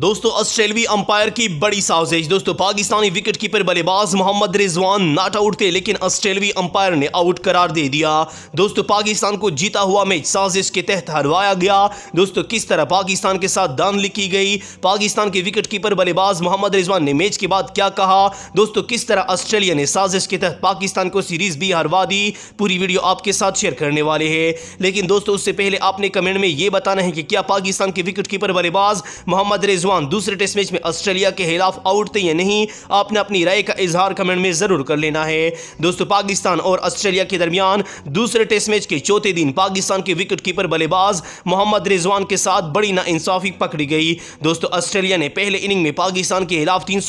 दोस्तों ऑस्ट्रेलवी अंपायर की बड़ी साजिश दोस्तों पाकिस्तानी विकेट कीपर बल्लेबाज मोहम्मद रिजवान नॉट आउट थे लेकिन ऑस्ट्रेलवी अंपायर ने आउट करार दे दिया दोस्तों पाकिस्तान को जीता हुआ मैच साजिश के तहत हरवाया गया दोस्तों किस तरह पाकिस्तान के साथ दान लिखी गई पाकिस्तान के विकेट कीपर बल्लेबाज मोहम्मद रिजवान ने मैच के बाद क्या कहा दोस्तों किस तरह ऑस्ट्रेलिया ने साजिश के तहत पाकिस्तान को सीरीज भी हरवा दी पूरी वीडियो आपके साथ शेयर करने वाले है लेकिन दोस्तों उससे पहले आपने कमेंट में यह बताना है कि क्या पाकिस्तान के विकेट कीपर बल्लेबाज मोहम्मद रिजवान मेज़बान दूसरे टेस्ट मैच में ऑस्ट्रेलिया के खिलाफ आउट थे या नहीं आपने अपनी राय का इजहार कमेंट में ज़रूर कर लेना है दोस्तों पाकिस्तान और ऑस्ट्रेलिया के दरमियान दूसरे टेस्ट मैच के चौथे दिन पाकिस्तान के विकेट कीपर बल्लेबाज मोहम्मद रिजवान के साथ बड़ी नाइंसाफ़ी पकड़ी गई दोस्तों ऑस्ट्रेलिया ने पहले इनिंग में पाकिस्तान के खिलाफ तीन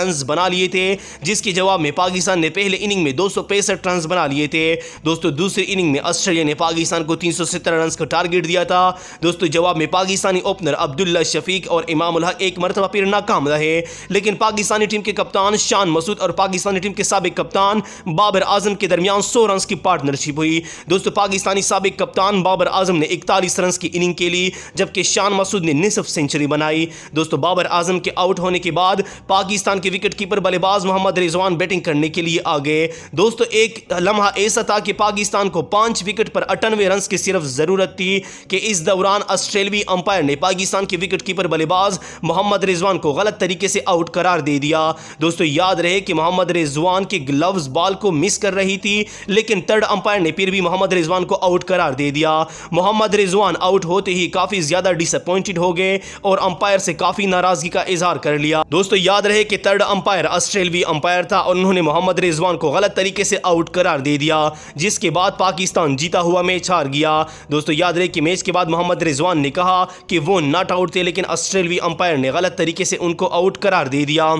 रन बना लिए थे जिसके जवाब में पाकिस्तान ने पहले इनिंग में दो रन बना लिए थे दोस्तों दूसरी इनिंग में ऑस्ट्रेलिया ने पाकिस्तान को तीन रन का टारगेट दिया था दोस्तों जवाब में पाकिस्तानी ओपनर अब्दुल्ला शफीक और इमाम इनामुल हक एक मरतबा फिर नाकाम रहे लेकिन पाकिस्तानी टीम के कप्तान शान मसूद और पाकिस्तानी टीम के सबक कप्तान बाबर आजम के दरमियान सौ रन की पार्टनरशिप हुई दोस्तों पाकिस्तानी सबक कप्तान बाबर आजम ने इकतालीस रन की इनिंग के लिए जबकि शान मसूद ने निसफ सेंचुरी बनाई दोस्तों बाबर आजम के आउट होने के बाद पाकिस्तान के विकेट कीपर बल्लेबाज मोहम्मद रिजवान बैटिंग करने के लिए आ गए दोस्तों एक लम्हा ऐसा था कि पाकिस्तान को पांच विकेट पर अठानवे रन की सिर्फ जरूरत थी कि इस दौरान ऑस्ट्रेलवी अंपायर ने पाकिस्तान के विकेट कीपर बल्लेबाज मोहम्मद रिजवान को गलत तरीके से आउट करार दे दिया दोस्तों याद रहे कि मोहम्मद रिजवान के ग्लव्स बॉल को मिस कर रही थी लेकिन थर्ड अंपायर ने फिर भी मोहम्मद रिजवान को आउट करार दे दिया मोहम्मद रिजवान आउट होते ही काफ़ी ज़्यादा डिसअपॉइंटेड हो गए और अंपायर से काफ़ी नाराज़गी का इजहार कर लिया दोस्तों याद रहे कि थर्ड अंपायर ऑस्ट्रेलवी अंपायर था और उन्होंने मोहम्मद रिजवान को गलत तरीके से आउट करार दे दिया जिसके बाद पाकिस्तान जीता हुआ मैच हार गया दोस्तों याद रहे कि मैच के बाद मोहम्मद रिजवान ने कहा कि वो नॉट आउट थे लेकिन ऑस्ट्रेलवी अंपायर ने गलत तरीके से उनको आउट करार दे दिया